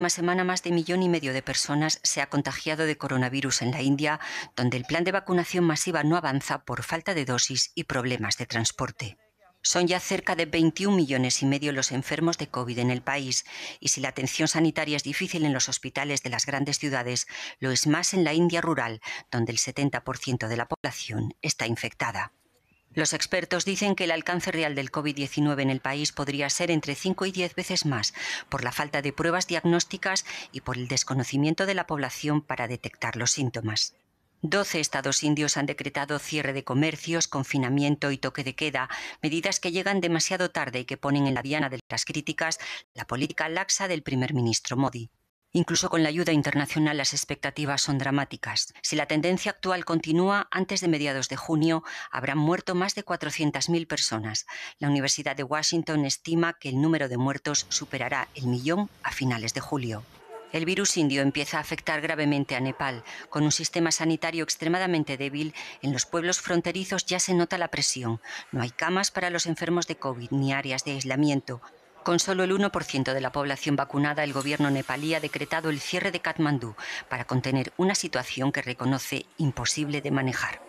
última semana más de millón y medio de personas se ha contagiado de coronavirus en la India, donde el plan de vacunación masiva no avanza por falta de dosis y problemas de transporte. Son ya cerca de 21 millones y medio los enfermos de COVID en el país y si la atención sanitaria es difícil en los hospitales de las grandes ciudades, lo es más en la India rural, donde el 70% de la población está infectada. Los expertos dicen que el alcance real del COVID-19 en el país podría ser entre 5 y 10 veces más por la falta de pruebas diagnósticas y por el desconocimiento de la población para detectar los síntomas. 12 estados indios han decretado cierre de comercios, confinamiento y toque de queda, medidas que llegan demasiado tarde y que ponen en la diana de las críticas la política laxa del primer ministro Modi. Incluso con la ayuda internacional las expectativas son dramáticas. Si la tendencia actual continúa, antes de mediados de junio habrán muerto más de 400.000 personas. La Universidad de Washington estima que el número de muertos superará el millón a finales de julio. El virus indio empieza a afectar gravemente a Nepal. Con un sistema sanitario extremadamente débil, en los pueblos fronterizos ya se nota la presión. No hay camas para los enfermos de COVID ni áreas de aislamiento. Con solo el 1% de la población vacunada, el gobierno nepalí ha decretado el cierre de Katmandú para contener una situación que reconoce imposible de manejar.